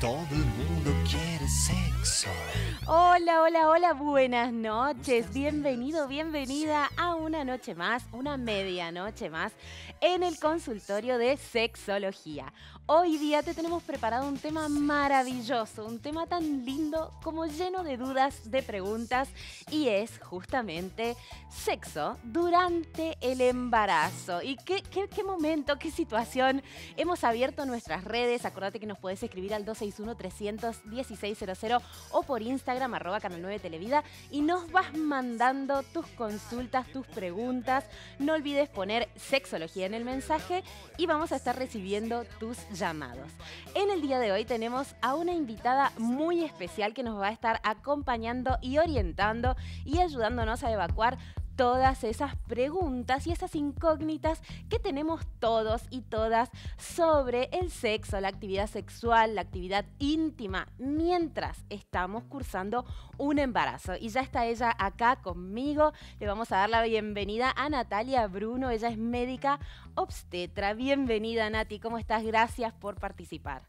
Todo mundo quiere sexo. Hola, hola, hola, buenas noches. Bienvenido, bienvenida a una noche más, una medianoche más en el consultorio de sexología. Hoy día te tenemos preparado un tema maravilloso, un tema tan lindo como lleno de dudas, de preguntas, y es justamente sexo durante el embarazo. ¿Y qué, qué, momento, qué situación? Hemos abierto nuestras redes, acuérdate que nos podés escribir al 261 31600 o por Instagram, arroba Canal 9 Televida, y nos vas mandando tus consultas, tus preguntas. No olvides poner sexología en el mensaje y vamos a estar recibiendo tus en el día de hoy tenemos a una invitada muy especial que nos va a estar acompañando y orientando y ayudándonos a evacuar todas esas preguntas y esas incógnitas que tenemos todos y todas sobre el sexo, la actividad sexual, la actividad íntima, mientras estamos cursando un embarazo. Y ya está ella acá conmigo. Le vamos a dar la bienvenida a Natalia Bruno. Ella es médica obstetra. Bienvenida, Nati. ¿Cómo estás? Gracias por participar.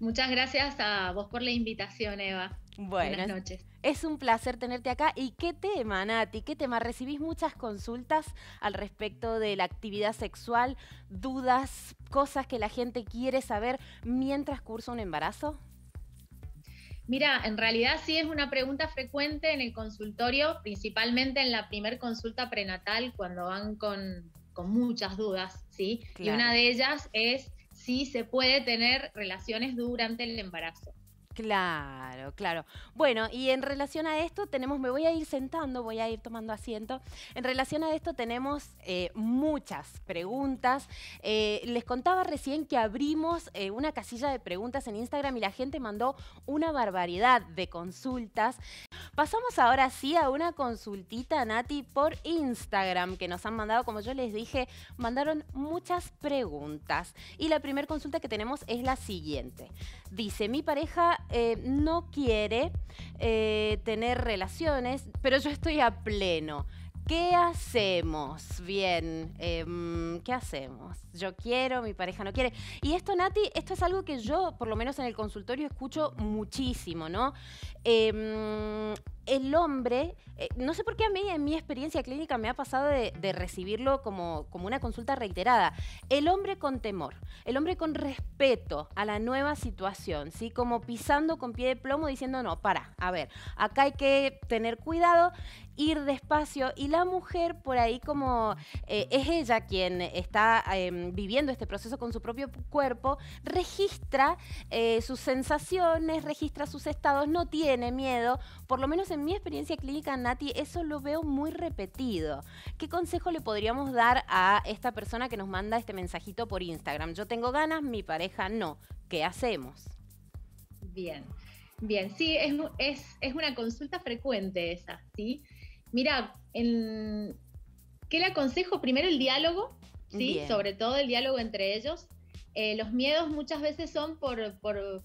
Muchas gracias a vos por la invitación, Eva. Buenas noches. Es, un placer tenerte acá. ¿Y qué tema, Nati? ¿Qué tema? ¿Recibís muchas consultas al respecto de la actividad sexual, dudas, cosas que la gente quiere saber mientras cursa un embarazo? Mira, en realidad sí es una pregunta frecuente en el consultorio, principalmente en la primer consulta prenatal, cuando van con, muchas dudas, ¿sí? Y una de ellas es si se puede tener relaciones durante el embarazo. Claro, claro. Bueno, y en relación a esto tenemos, me voy a ir sentando, voy a ir tomando asiento. En relación a esto tenemos eh, muchas preguntas. Eh, les contaba recién que abrimos eh, una casilla de preguntas en Instagram y la gente mandó una barbaridad de consultas. Pasamos ahora sí a una consultita, Nati, por Instagram que nos han mandado, como yo les dije, mandaron muchas preguntas. Y la primera consulta que tenemos es la siguiente. Dice, mi pareja eh, no quiere eh, tener relaciones, pero yo estoy a pleno. ¿Qué hacemos? Bien, em, ¿qué hacemos? Yo quiero, mi pareja no quiere. Y esto, Nati, esto es algo que yo, por lo menos en el consultorio, escucho muchísimo, ¿no? Em, el hombre, eh, no sé por qué a mí en mi experiencia clínica me ha pasado de, recibirlo como, como, una consulta reiterada, el hombre con temor, el hombre con respeto a la nueva situación, ¿sí? como pisando con pie de plomo diciendo, no, para, a ver, acá hay que tener cuidado ir despacio y la mujer por ahí como eh, es ella quien está em, viviendo este proceso con su propio cuerpo, registra eh, sus sensaciones, registra sus estados, no tiene miedo, por lo menos en mi experiencia clínica, Nati, eso lo veo muy repetido. ¿Qué consejo le podríamos dar a esta persona que nos manda este mensajito por Instagram? Yo tengo ganas, mi pareja no. ¿Qué hacemos? Bien. Bien, sí, es, es una consulta frecuente esa, ¿sí? mira, en, ¿qué le aconsejo? Primero el diálogo, ¿sí? Sobre todo el diálogo entre ellos. Eh, los miedos muchas veces son por,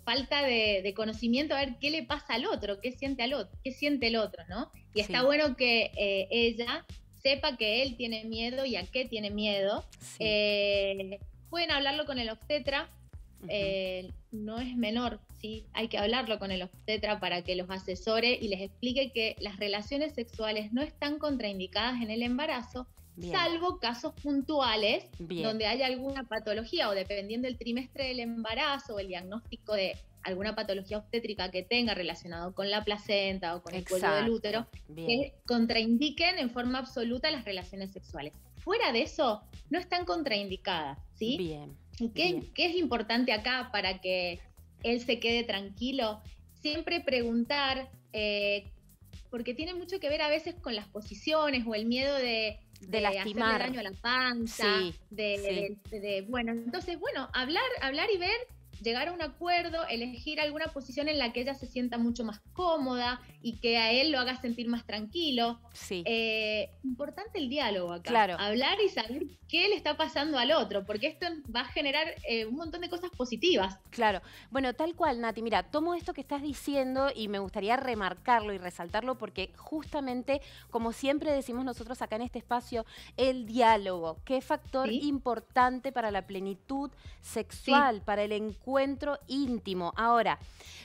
falta de, conocimiento, a ver qué le pasa al otro, qué siente al otro, qué siente el otro, ¿no? Y está bueno que eh, ella sepa que él tiene miedo y a qué tiene miedo. Eh, pueden hablarlo con el obstetra, eh, no es menor, ¿sí? Hay que hablarlo con el obstetra para que los asesore y les explique que las relaciones sexuales no están contraindicadas en el embarazo, salvo casos puntuales donde haya alguna patología o dependiendo del trimestre del embarazo o el diagnóstico de alguna patología obstétrica que tenga relacionado con la placenta o con el cuello del útero, que contraindiquen en forma absoluta las relaciones sexuales fuera de eso, no están contraindicadas, ¿sí? Bien. qué, es importante acá para que él se quede tranquilo? Siempre preguntar, eh, porque tiene mucho que ver a veces con las posiciones o el miedo de, de, daño a la panza, de, bueno, entonces, bueno, hablar, hablar y ver llegar a un acuerdo, elegir alguna posición en la que ella se sienta mucho más cómoda y que a él lo haga sentir más tranquilo. Sí. Eh, importante el diálogo acá. Claro. Hablar y saber qué le está pasando al otro, porque esto va a generar eh, un montón de cosas positivas. Claro. Bueno, tal cual, Nati. Mira, tomo esto que estás diciendo y me gustaría remarcarlo y resaltarlo porque justamente, como siempre decimos nosotros acá en este espacio, el diálogo, qué factor importante para la plenitud sexual, para el encuentro encuentro íntimo. Ahora,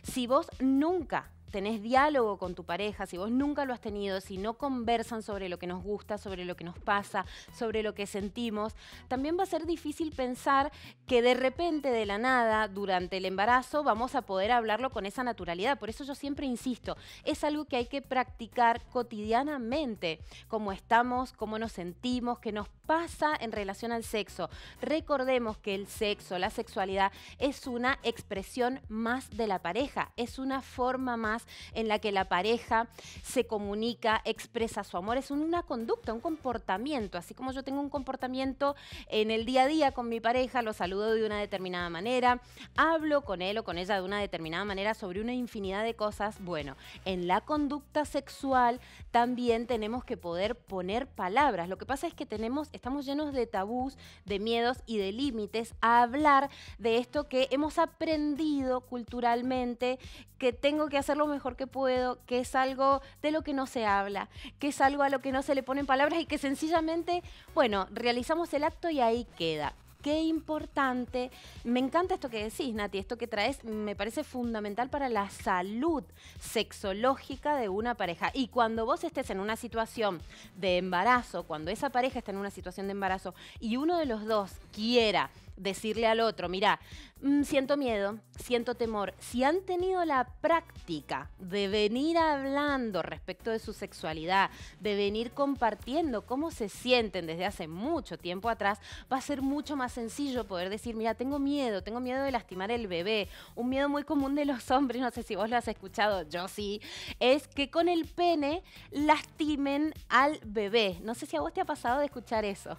si vos nunca tenés diálogo con tu pareja, si vos nunca lo has tenido, si no conversan sobre lo que nos gusta, sobre lo que nos pasa, sobre lo que sentimos, también va a ser difícil pensar que de repente, de la nada, durante el embarazo, vamos a poder hablarlo con esa naturalidad. Por eso yo siempre insisto, es algo que hay que practicar cotidianamente, cómo estamos, cómo nos sentimos, que nos pasa en relación al sexo. Recordemos que el sexo, la sexualidad, es una expresión más de la pareja, es una forma más en la que la pareja se comunica, expresa su amor, es una conducta, un comportamiento. Así como yo tengo un comportamiento en el día a día con mi pareja, lo saludo de una determinada manera, hablo con él o con ella de una determinada manera sobre una infinidad de cosas. Bueno, en la conducta sexual también tenemos que poder poner palabras. Lo que pasa es que tenemos estamos llenos de tabús, de miedos y de límites a hablar de esto que hemos aprendido culturalmente, que tengo que hacer lo mejor que puedo, que es algo de lo que no se habla, que es algo a lo que no se le ponen palabras y que sencillamente, bueno, realizamos el acto y ahí queda qué importante. Me encanta esto que decís, Nati, esto que traes me parece fundamental para la salud sexológica de una pareja. Y cuando vos estés en una situación de embarazo, cuando esa pareja está en una situación de embarazo y uno de los dos quiera decirle al otro, mira, mm, siento miedo, siento temor. Si han tenido la práctica de venir hablando respecto de su sexualidad, de venir compartiendo cómo se sienten desde hace mucho tiempo atrás, va a ser mucho más sencillo poder decir, mira, tengo miedo, tengo miedo de lastimar el bebé. Un miedo muy común de los hombres, no sé si vos lo has escuchado, yo sí, es que con el pene lastimen al bebé. No sé si a vos te ha pasado de escuchar eso.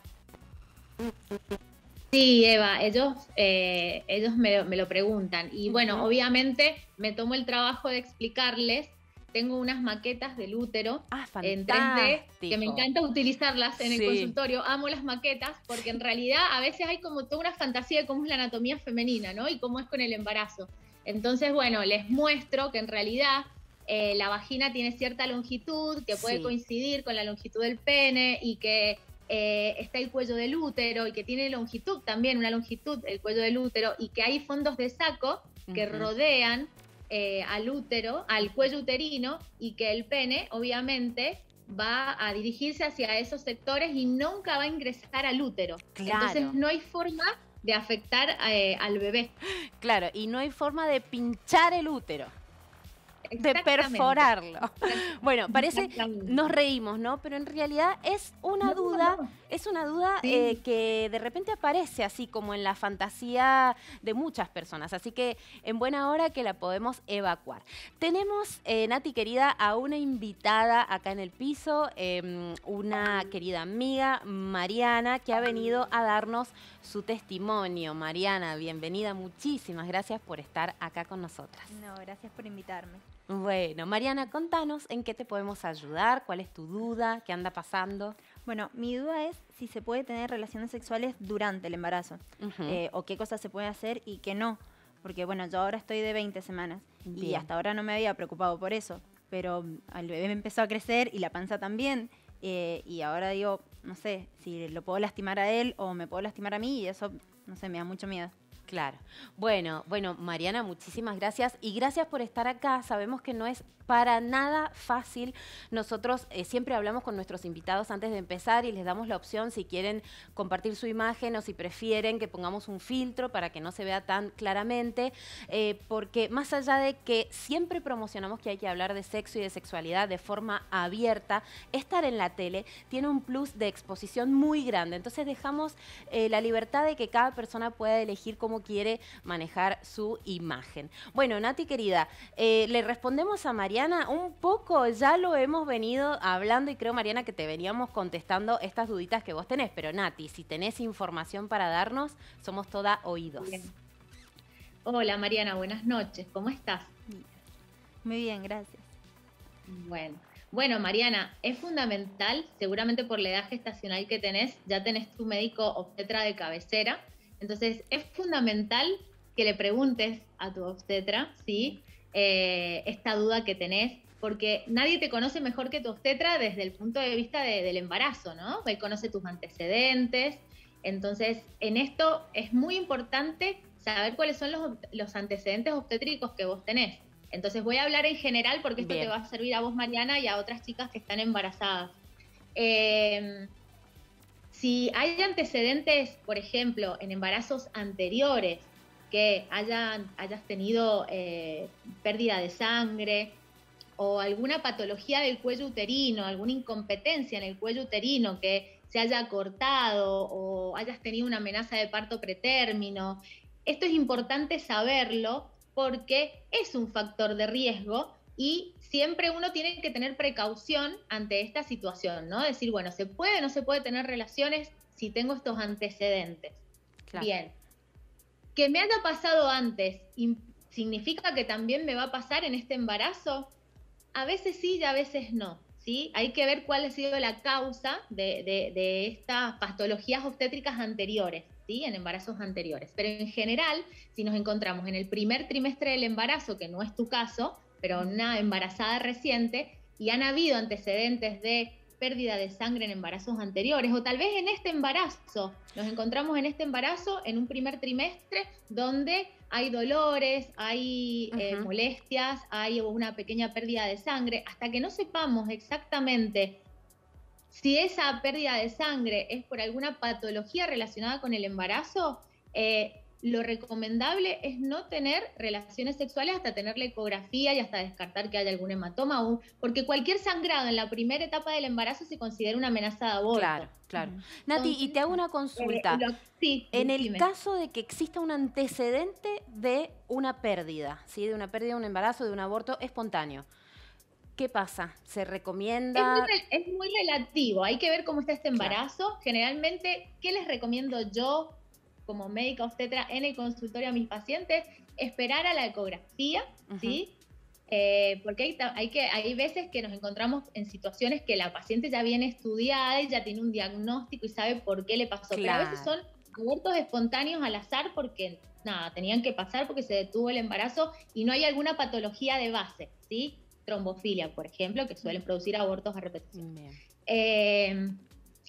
Sí, Eva, ellos, eh, ellos me, lo preguntan. Y bueno, obviamente me tomo el trabajo de explicarles. Tengo unas maquetas del útero ah, en que me encanta utilizarlas en el consultorio. Amo las maquetas porque en realidad a veces hay como toda una fantasía de cómo es la anatomía femenina, ¿no? Y cómo es con el embarazo. Entonces, bueno, les muestro que en realidad eh, la vagina tiene cierta longitud que puede coincidir con la longitud del pene y que eh, está el cuello del útero y que tiene longitud también, una longitud, el cuello del útero, y que hay fondos de saco que rodean eh, al útero, al cuello uterino, y que el pene, obviamente, va a dirigirse hacia esos sectores y nunca va a ingresar al útero. Entonces no hay forma de afectar eh, al bebé. Claro, y no hay forma de pinchar el útero de perforarlo. Bueno, parece, nos reímos, ¿no? Pero en realidad es una duda, es una duda eh, que de repente aparece así como en la fantasía de muchas personas. Así que en buena hora que la podemos evacuar. Tenemos, eh, Nati querida, a una invitada acá en el piso, em, una querida amiga, Mariana, que ha venido a darnos su testimonio. Mariana, bienvenida, muchísimas gracias por estar acá con nosotras. No, gracias por invitarme. Bueno, Mariana, contanos en qué te podemos ayudar, cuál es tu duda, qué anda pasando. Bueno, mi duda es si se puede tener relaciones sexuales durante el embarazo eh, o qué cosas se puede hacer y qué no. Porque bueno, yo ahora estoy de 20 semanas y hasta ahora no me había preocupado por eso, pero el bebé me empezó a crecer y la panza también. Eh, y ahora digo, no sé, si lo puedo lastimar a él o me puedo lastimar a mí y eso, no sé, me da mucho miedo. Claro. Bueno, bueno, Mariana, muchísimas gracias y gracias por estar acá. Sabemos que no es para nada fácil. Nosotros eh, siempre hablamos con nuestros invitados antes de empezar y les damos la opción si quieren compartir su imagen o si prefieren que pongamos un filtro para que no se vea tan claramente, eh, porque más allá de que siempre promocionamos que hay que hablar de sexo y de sexualidad de forma abierta, estar en la tele tiene un plus de exposición muy grande. Entonces dejamos eh, la libertad de que cada persona pueda elegir cómo quiere manejar su imagen. Bueno, Nati querida, eh, le respondemos a Mariana un poco, ya lo hemos venido hablando y creo Mariana que te veníamos contestando estas duditas que vos tenés, pero Nati, si tenés información para darnos, somos toda oídos. Hola Mariana, buenas noches, ¿cómo estás? Muy bien, gracias. Bueno, bueno, Mariana, es fundamental, seguramente por la edad gestacional que tenés, ya tenés tu médico obstetra de cabecera, entonces, es fundamental que le preguntes a tu obstetra, ¿sí? Eh, esta duda que tenés, porque nadie te conoce mejor que tu obstetra desde el punto de vista del embarazo, ¿no? Él conoce tus antecedentes. Entonces, en esto es muy importante saber cuáles son los, antecedentes obstétricos que vos tenés. Entonces, voy a hablar en general porque esto te va a servir a vos, Mariana, y a otras chicas que están embarazadas. Eh, si hay antecedentes, por ejemplo, en embarazos anteriores, que hayas tenido eh, pérdida de sangre o alguna patología del cuello uterino, alguna incompetencia en el cuello uterino que se haya cortado o hayas tenido una amenaza de parto pretérmino. Esto es importante saberlo porque es un factor de riesgo y siempre uno tiene que tener precaución ante esta situación, ¿no? Decir, bueno, ¿se puede o no se puede tener relaciones si tengo estos antecedentes? Bien. Que me haya pasado antes significa que también me va a pasar en este embarazo. A veces sí y a veces no. ¿Sí? Hay que ver cuál ha sido la causa de, de estas patologías obstétricas anteriores, ¿sí? En embarazos anteriores. Pero en general, si nos encontramos en el primer trimestre del embarazo, que no es tu caso, pero una embarazada reciente y han habido antecedentes de pérdida de sangre en embarazos anteriores o tal vez en este embarazo. Nos encontramos en este embarazo en un primer trimestre donde hay dolores, hay eh, molestias, hay una pequeña pérdida de sangre. Hasta que no sepamos exactamente si esa pérdida de sangre es por alguna patología relacionada con el embarazo, eh, lo recomendable es no tener relaciones sexuales hasta tener la ecografía y hasta descartar que haya algún hematoma, aún, porque cualquier sangrado en la primera etapa del embarazo se considera una amenaza de aborto. Claro, claro. Nati, y te hago una consulta. Eh, en el caso de que exista un antecedente de una pérdida, ¿sí? de una pérdida, de un embarazo, de un aborto espontáneo. ¿Qué pasa? ¿Se recomienda? Es muy, relativo, hay que ver cómo está este embarazo. Generalmente, ¿qué les recomiendo yo? como médica obstetra en el consultorio a mis pacientes, esperar a la ecografía, ¿sí? Eh, porque hay, que, hay veces que nos encontramos en situaciones que la paciente ya viene estudiada y ya tiene un diagnóstico y sabe por qué le pasó, pero a veces son abortos espontáneos al azar porque nada, tenían que pasar porque se detuvo el embarazo y no hay alguna patología de base, ¿sí? Trombofilia, por ejemplo, que suelen producir abortos a repetición. Eh,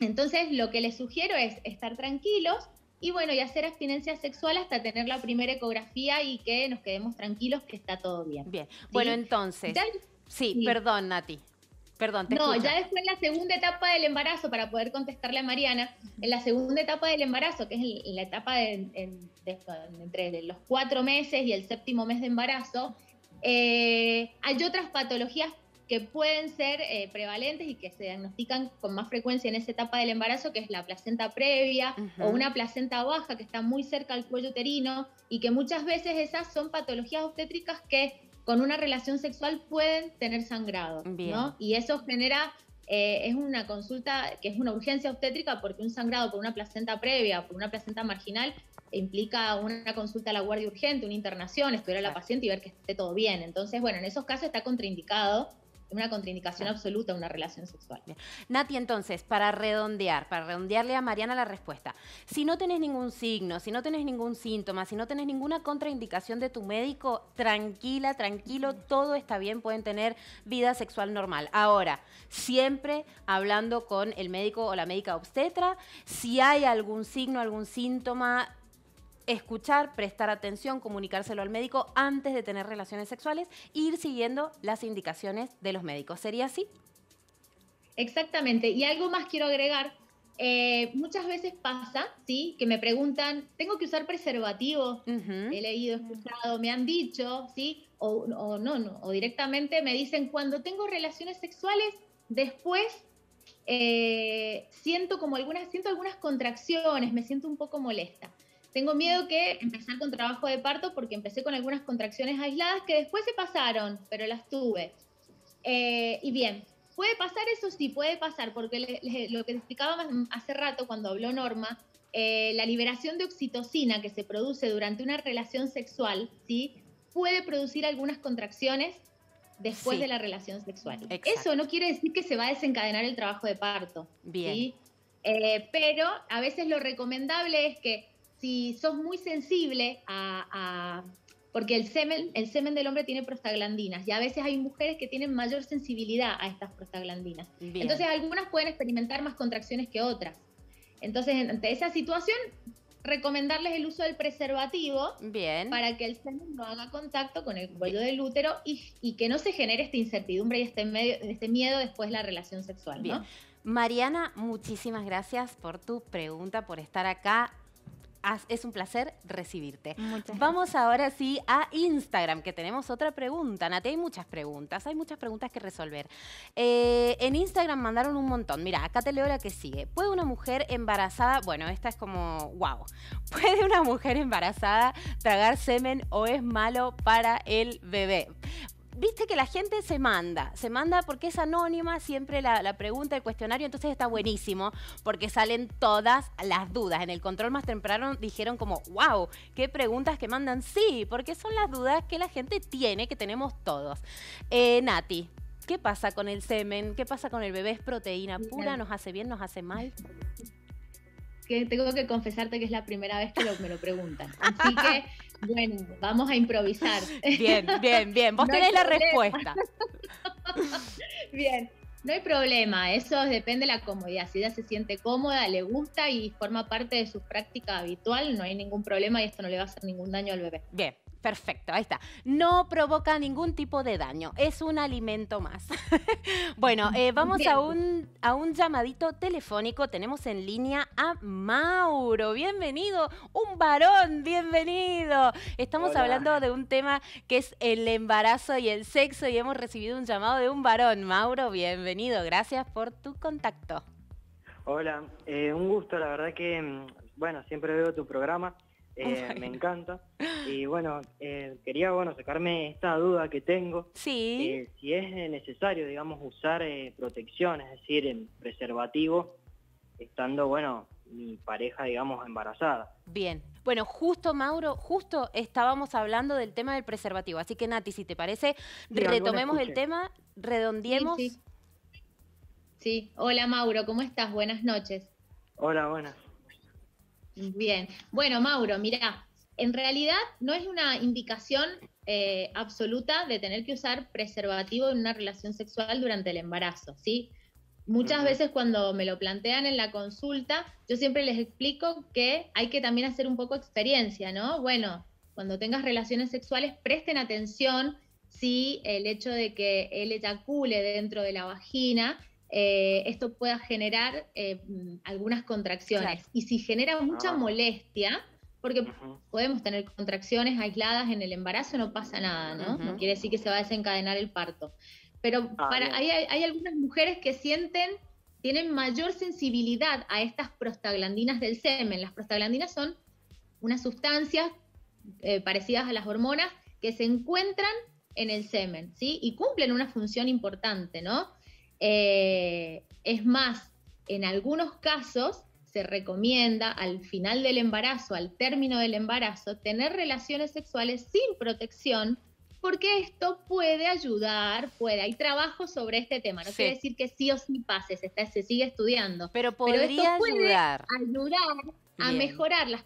entonces, lo que les sugiero es estar tranquilos, y bueno, y hacer abstinencia sexual hasta tener la primera ecografía y que nos quedemos tranquilos que está todo bien. Bien, bueno, entonces... sí, perdón, Nati. Perdón, te No, ya después en la segunda etapa del embarazo, para poder contestarle a Mariana, en la segunda etapa del embarazo, que es la etapa entre los cuatro meses y el séptimo mes de embarazo, eh, hay otras patologías que pueden ser eh, prevalentes y que se diagnostican con más frecuencia en esa etapa del embarazo, que es la placenta previa o una placenta baja que está muy cerca al cuello uterino y que muchas veces esas son patologías obstétricas que con una relación sexual pueden tener sangrado, ¿no? Y eso genera eh, es una consulta que es una urgencia obstétrica porque un sangrado por una placenta previa, por una placenta marginal, implica una consulta a la guardia urgente, una internación, estudiar a la paciente y ver que esté todo bien. Entonces, bueno, en esos casos está contraindicado una contraindicación absoluta una relación sexual. Nati, entonces, para redondear, para redondearle a Mariana la respuesta, si no tenés ningún signo, si no tenés ningún síntoma, si no tenés ninguna contraindicación de tu médico, tranquila, tranquilo, todo está bien, pueden tener vida sexual normal. Ahora, siempre hablando con el médico o la médica obstetra, si hay algún signo, algún síntoma, escuchar, prestar atención, comunicárselo al médico antes de tener relaciones sexuales e ir siguiendo las indicaciones de los médicos. ¿Sería así? Exactamente. Y algo más quiero agregar. Eh, muchas veces pasa, ¿sí? Que me preguntan, ¿tengo que usar preservativo? He leído, He leído, escuchado, me han dicho, ¿sí? O, no, no, o directamente me dicen, cuando tengo relaciones sexuales, después eh, siento como algunas, siento algunas contracciones, me siento un poco molesta. Tengo miedo que empezar con trabajo de parto porque empecé con algunas contracciones aisladas que después se pasaron, pero las tuve. Eh, y bien, puede pasar eso, sí, puede pasar, porque lo que te explicaba mm, hace rato cuando habló Norma, eh, la liberación de oxitocina que se produce durante una relación sexual, ¿sí? Puede producir algunas contracciones después de la relación sexual. Eso no quiere decir que se va a desencadenar el trabajo de parto. Bien. Eh, pero a veces lo recomendable es que si sos muy sensible a, porque el semen, el semen del hombre tiene prostaglandinas y a veces hay mujeres que tienen mayor sensibilidad a estas prostaglandinas. Entonces algunas pueden experimentar más contracciones que otras. Entonces, ante esa situación, recomendarles el uso del preservativo para que el semen no haga contacto con el cuello del útero y, que no se genere esta incertidumbre y este, medio, este miedo después de la relación sexual. ¿no? Mariana, muchísimas gracias por tu pregunta, por estar acá es un placer recibirte. Vamos ahora sí a Instagram, que tenemos otra pregunta. Nati, hay muchas preguntas, hay muchas preguntas que resolver. Eh, en Instagram mandaron un montón. Mira, acá te leo la que sigue. ¿Puede una mujer embarazada, bueno, esta es como, wow, ¿puede una mujer embarazada tragar semen o es malo para el bebé? viste que la gente se manda, se manda porque es anónima siempre la, pregunta, el cuestionario, entonces está buenísimo porque salen todas las dudas. En el control más temprano dijeron como, wow, qué preguntas que mandan. Sí, porque son las dudas que la gente tiene, que tenemos todos. Eh, Nati, ¿qué pasa con el semen? ¿Qué pasa con el bebé? ¿Es proteína pura? ¿Nos hace bien? ¿Nos hace mal? Que tengo que confesarte que es la primera vez que me lo preguntan. Así que... Bueno, vamos a improvisar. Bien, bien, bien. Vos tenés la respuesta. bien, no hay problema. Eso depende de la comodidad. Si ella se siente cómoda, le gusta y forma parte de su práctica habitual, no hay ningún problema y esto no le va a hacer ningún daño al bebé. Bien, Perfecto, ahí está. No provoca ningún tipo de daño, es un alimento más. bueno, eh, vamos a un, a un llamadito telefónico. Tenemos en línea a Mauro. Bienvenido, un varón, bienvenido. Estamos hablando de un tema que es el embarazo y el sexo y hemos recibido un llamado de un varón. Mauro, bienvenido, gracias por tu contacto. Hola, eh, un gusto, la verdad que, mm, bueno, siempre veo tu programa Oh eh, me encanta. Y bueno, eh, quería bueno sacarme esta duda que tengo, sí. Eh, si es necesario, digamos, usar protección, es decir, en preservativo, estando, bueno, mi pareja, digamos, embarazada. Bien. Bueno, justo Mauro, justo estábamos hablando del tema del preservativo, así que Nati, si te parece, retomemos el tema, redondiemos. Sí, sí, hola Mauro, ¿cómo estás? Buenas noches. Hola, buenas. Bien, bueno, Mauro, mira, en realidad no es una indicación eh, absoluta de tener que usar preservativo en una relación sexual durante el embarazo, ¿sí? Muchas veces cuando me lo plantean en la consulta, yo siempre les explico que hay que también hacer un poco experiencia, ¿no? Bueno, cuando tengas relaciones sexuales, presten atención si el hecho de que él eyacule dentro de la vagina eh, esto pueda generar eh, mm, algunas contracciones. Y si genera mucha ah. molestia, porque podemos tener contracciones aisladas en el embarazo, no pasa nada, ¿no? quiere decir que se va a desencadenar el parto. Pero ah, para, hay, hay algunas mujeres que sienten tienen mayor sensibilidad a estas prostaglandinas del semen. Las prostaglandinas son unas sustancias eh, parecidas a las hormonas que se encuentran en el semen, ¿sí? Y cumplen una función importante, ¿no? Eh, es más, en algunos casos se recomienda al final del embarazo, al término del embarazo, tener relaciones sexuales sin protección, porque esto puede ayudar, puede. Hay trabajo sobre este tema, no quiere decir que sí o sí pase, se, se sigue estudiando. Pero esto puede ayudar. a mejorar las,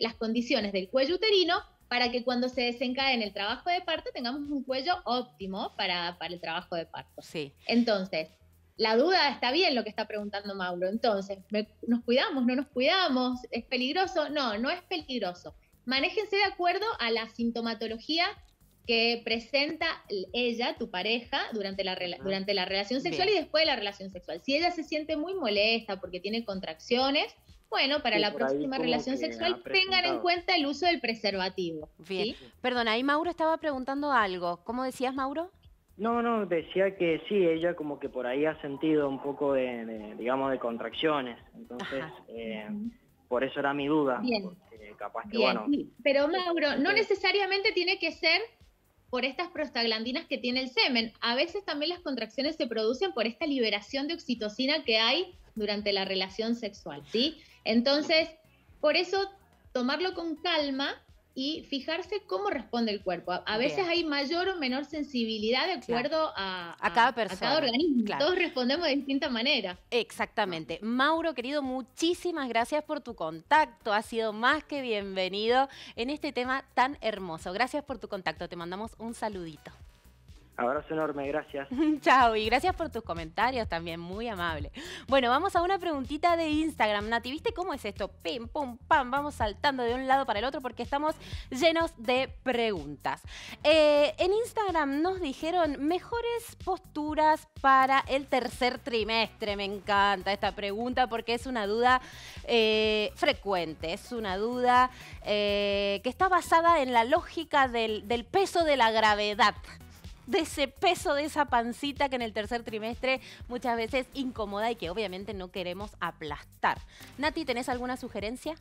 las condiciones del cuello uterino para que cuando se desencadene el trabajo de parto tengamos un cuello óptimo para, el trabajo de parto. Sí. Entonces, la duda está bien lo que está preguntando Mauro. Entonces, ¿nos cuidamos? ¿No nos cuidamos? ¿Es peligroso? No, no es peligroso. Manéjense de acuerdo a la sintomatología que presenta ella, tu pareja, durante la, durante la relación sexual y después de la relación sexual. Si ella se siente muy molesta porque tiene contracciones, bueno, para la próxima relación sexual tengan en cuenta el uso del preservativo. Bien. Perdón, ahí Mauro estaba preguntando algo. ¿Cómo decías, Mauro? No, no, decía que sí, ella como que por ahí ha sentido un poco de, digamos, de contracciones. Entonces, eh, por eso era mi duda. Bien. Pero Mauro, no necesariamente tiene que ser por estas prostaglandinas que tiene el semen. A veces también las contracciones se producen por esta liberación de oxitocina que hay durante la relación sexual, ¿sí? Entonces, por eso tomarlo con calma y fijarse cómo responde el cuerpo. A, veces hay mayor o menor sensibilidad de acuerdo a, cada persona. A cada organismo. Todos respondemos de distinta manera. Exactamente. Ah. Mauro, querido, muchísimas gracias por tu contacto. Ha sido más que bienvenido en este tema tan hermoso. Gracias por tu contacto. Te mandamos un saludito. Abrazo enorme, gracias. Chao, y gracias por tus comentarios también, muy amable. Bueno, vamos a una preguntita de Instagram. Nati, ¿viste cómo es esto? Pim, pum, pam, vamos saltando de un lado para el otro porque estamos llenos de preguntas. Eh, en Instagram nos dijeron mejores posturas para el tercer trimestre. Me encanta esta pregunta porque es una duda eh, frecuente, es una duda eh, que está basada en la lógica del peso de la gravedad de ese peso, de esa pancita que en el tercer trimestre muchas veces incomoda y que obviamente no queremos aplastar. Nati, ¿tenés alguna sugerencia?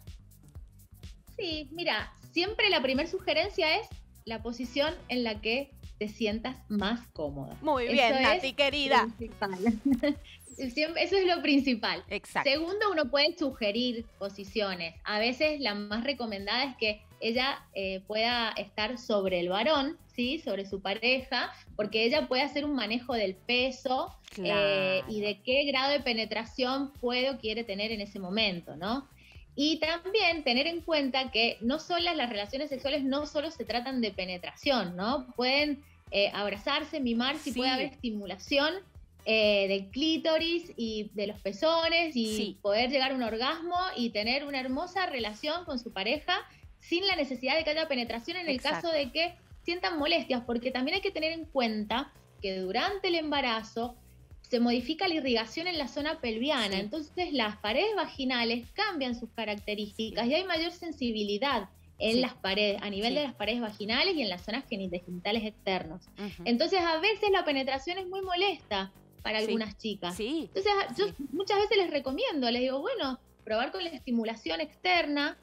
Sí, mira, siempre la primera sugerencia es la posición en la que te sientas más cómoda. Muy bien, Nati, querida. Eso es lo principal. Segundo, uno puede sugerir posiciones. A veces la más recomendada es que ella eh, pueda estar sobre el varón ¿sí? sobre su pareja, porque ella puede hacer un manejo del peso eh, y de qué grado de penetración puede o quiere tener en ese momento, ¿no? Y también tener en cuenta que no solo las relaciones sexuales no solo se tratan de penetración, ¿no? Pueden eh, abrazarse, mimar, si puede haber estimulación de eh, del clítoris y de los pezones y poder llegar a un orgasmo y tener una hermosa relación con su pareja sin la necesidad de que haya penetración en el caso de que sientan molestias, porque también hay que tener en cuenta que durante el embarazo se modifica la irrigación en la zona pelviana, entonces las paredes vaginales cambian sus características y hay mayor sensibilidad en las paredes, a nivel de las paredes vaginales y en las zonas genitales externas. Entonces a veces la penetración es muy molesta para algunas chicas. Entonces yo muchas veces les recomiendo, les digo, bueno, probar con la estimulación externa,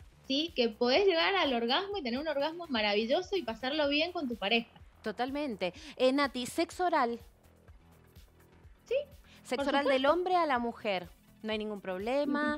que podés llegar al orgasmo y tener un orgasmo maravilloso y pasarlo bien con tu pareja. Totalmente. Eh, Nati, sexo oral. Sí. Sexo oral del hombre a la mujer. No hay ningún problema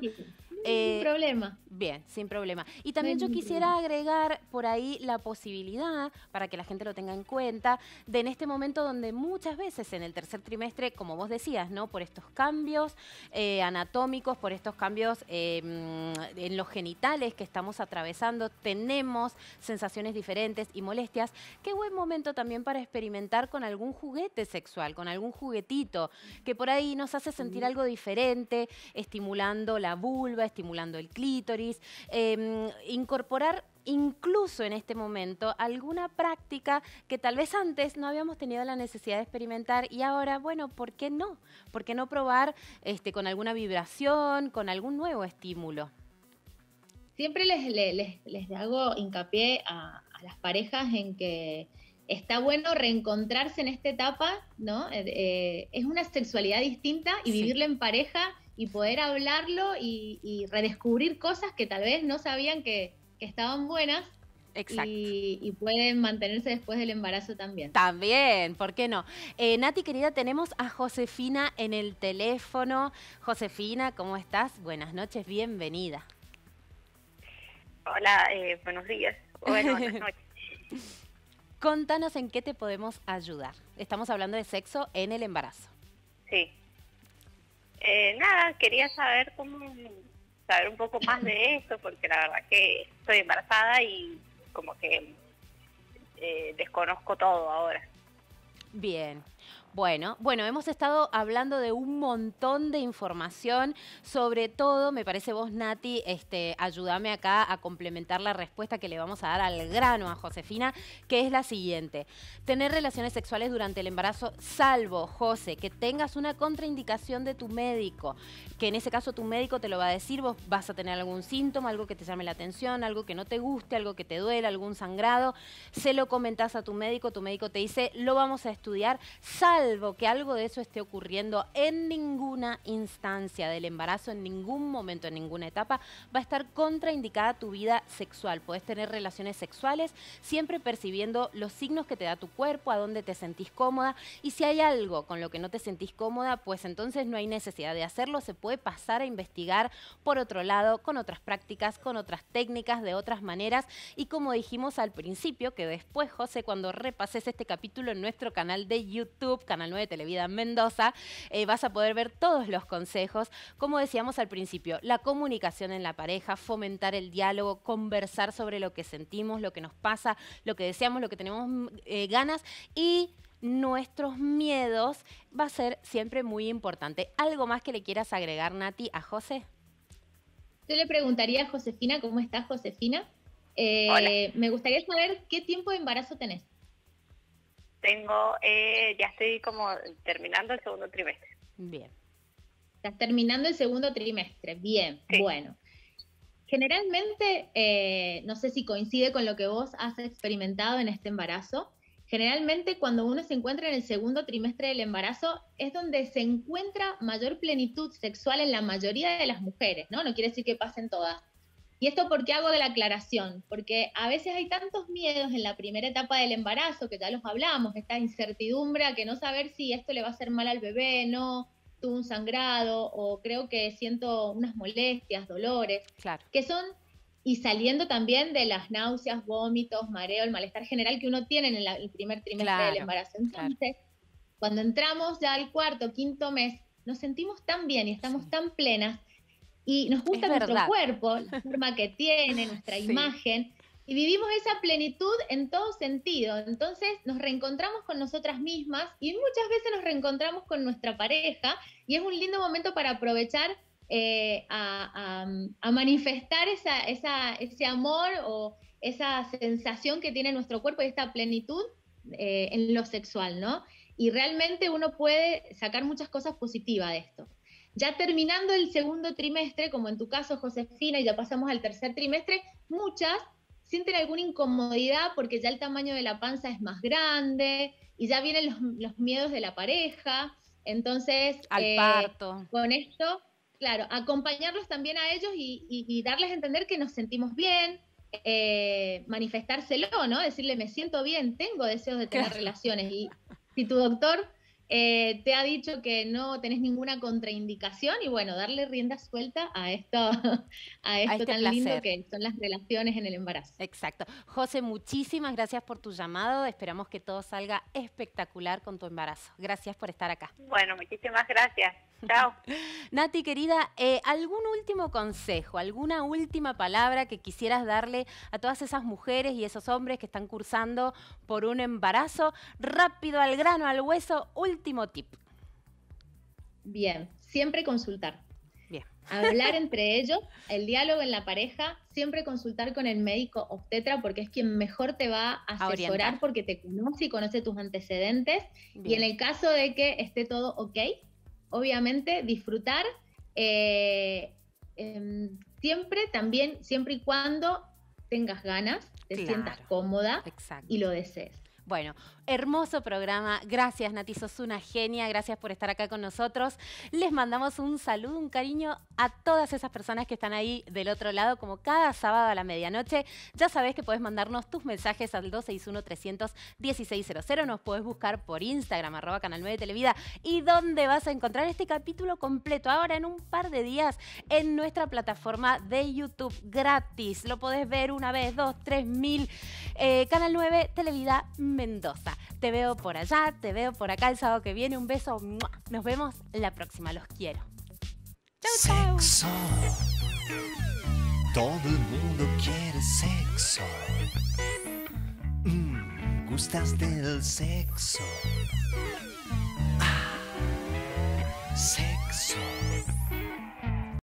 sin eh, problema. Bien, sin problema. Y también yo quisiera agregar por ahí la posibilidad, para que la gente lo tenga en cuenta, de en este momento donde muchas veces en el tercer trimestre, como vos decías, ¿no? Por estos cambios eh, anatómicos, por estos cambios em, en los genitales que estamos atravesando, tenemos sensaciones diferentes y molestias. Qué buen momento también para experimentar con algún juguete sexual, con algún juguetito, que por ahí nos hace sentir algo diferente, estimulando la vulva, estimulando el clítoris, em, incorporar incluso en este momento alguna práctica que tal vez antes no habíamos tenido la necesidad de experimentar y ahora, bueno, ¿por qué no? ¿Por qué no probar este, con alguna vibración, con algún nuevo estímulo? Siempre les, les, hago hincapié a, las parejas en que está bueno reencontrarse en esta etapa, ¿no? Eh, eh, es una sexualidad distinta y vivirla en pareja y poder hablarlo y, redescubrir cosas que tal vez no sabían que, estaban buenas. Y, pueden mantenerse después del embarazo también. También, ¿por qué no? Eh, Nati, querida, tenemos a Josefina en el teléfono. Josefina, ¿cómo estás? Buenas noches, bienvenida. Hola, eh, buenos días. buenas noches. Contanos en qué te podemos ayudar. Estamos hablando de sexo en el embarazo. Sí. Eh, nada, quería saber cómo saber un poco más de esto, porque la verdad que estoy embarazada y como que eh, desconozco todo ahora. Bien, bueno, bueno, hemos estado hablando de un montón de información, sobre todo, me parece vos, Nati, este, ayúdame acá a complementar la respuesta que le vamos a dar al grano a Josefina, que es la siguiente. Tener relaciones sexuales durante el embarazo, salvo, José, que tengas una contraindicación de tu médico, que en ese caso tu médico te lo va a decir, vos vas a tener algún síntoma, algo que te llame la atención, algo que no te guste, algo que te duele, algún sangrado, se lo comentás a tu médico, tu médico te dice, lo vamos a estudiar, salvo salvo que algo de eso esté ocurriendo en ninguna instancia del embarazo, en ningún momento, en ninguna etapa, va a estar contraindicada tu vida sexual. Puedes tener relaciones sexuales siempre percibiendo los signos que te da tu cuerpo, a dónde te sentís cómoda y si hay algo con lo que no te sentís cómoda, pues entonces no hay necesidad de hacerlo, se puede pasar a investigar por otro lado, con otras prácticas, con otras técnicas, de otras maneras y como dijimos al principio, que después José, cuando repases este capítulo en nuestro canal de YouTube, Canal 9 Televida en Mendoza, eh, vas a poder ver todos los consejos. Como decíamos al principio, la comunicación en la pareja, fomentar el diálogo, conversar sobre lo que sentimos, lo que nos pasa, lo que deseamos, lo que tenemos mm, eh, ganas y nuestros miedos va a ser siempre muy importante. ¿Algo más que le quieras agregar, Nati, a José? Yo le preguntaría a Josefina, ¿cómo estás, Josefina? Eh, me gustaría saber qué tiempo de embarazo tenés tengo, eh, ya estoy como terminando el segundo trimestre. Bien. Estás terminando el segundo trimestre. Bien, bueno. Generalmente, eh, no sé si coincide con lo que vos has experimentado en este embarazo. Generalmente cuando uno se encuentra en el segundo trimestre del embarazo es donde se encuentra mayor plenitud sexual en la mayoría de las mujeres, ¿no? No quiere decir que pasen todas, y esto porque hago de la aclaración, porque a veces hay tantos miedos en la primera etapa del embarazo, que ya los hablamos, esta incertidumbre que no saber si esto le va a hacer mal al bebé, no, tuvo un sangrado o creo que siento unas molestias, dolores, que son, y saliendo también de las náuseas, vómitos, mareo, el malestar general que uno tiene en el primer trimestre del embarazo. Entonces, cuando entramos ya al cuarto, quinto mes, nos sentimos tan bien y estamos tan plenas y nos gusta nuestro cuerpo, la forma que tiene, nuestra imagen. Y vivimos esa plenitud en todo sentido. Entonces nos reencontramos con nosotras mismas y muchas veces nos reencontramos con nuestra pareja y es un lindo momento para aprovechar eh, a, manifestar esa, ese amor o esa sensación que tiene nuestro cuerpo y esta plenitud eh, en lo sexual, ¿no? Y realmente uno puede sacar muchas cosas positivas de esto. Ya terminando el segundo trimestre, como en tu caso, Josefina, y ya pasamos al tercer trimestre, muchas sienten alguna incomodidad porque ya el tamaño de la panza es más grande y ya vienen los, miedos de la pareja. Entonces, al eh, parto. Con esto, claro, acompañarlos también a ellos y, darles a entender que nos sentimos bien, eh, manifestárselo, ¿no? Decirle, me siento bien, tengo deseos de tener relaciones. Y si tu doctor eh, te ha dicho que no tenés ninguna contraindicación y bueno, darle rienda suelta a esto, este tan lindo que son las relaciones en el embarazo. Exacto. José, muchísimas gracias por tu llamado. Esperamos que todo salga espectacular con tu embarazo. Gracias por estar acá. Bueno, muchísimas gracias. Chao. Nati, querida, eh, ¿algún último consejo, alguna última palabra que quisieras darle a todas esas mujeres y esos hombres que están cursando por un embarazo? Rápido al grano, al hueso, último último tip. Bien, siempre consultar. Bien. Hablar entre ellos, el diálogo en la pareja, siempre consultar con el médico obstetra porque es quien mejor te va a asesorar porque te conoce y conoce tus antecedentes. Y en el caso de que esté todo ok, obviamente disfrutar eh, em, siempre, también, siempre y cuando tengas ganas, te sientas cómoda y lo desees. Bueno, hermoso programa. Gracias, Nati, sos una genia. Gracias por estar acá con nosotros. Les mandamos un saludo, un cariño a todas esas personas que están ahí del otro lado, como cada sábado a la medianoche. Ya sabés que podés mandarnos tus mensajes al 261-300-1600. Nos podés buscar por Instagram, arroba Canal 9 Televida. Y dónde vas a encontrar este capítulo completo ahora en un par de días en nuestra plataforma de YouTube gratis. Lo podés ver una vez, dos, tres mil. Eh, Canal 9 Televida Mendoza. Te veo por allá, te veo por acá el sábado que viene. Un beso. Nos vemos la próxima. Los quiero. Chau, chau. Sexo. Todo el mundo quiere sexo. Mm, gustas del sexo. Ah, sexo.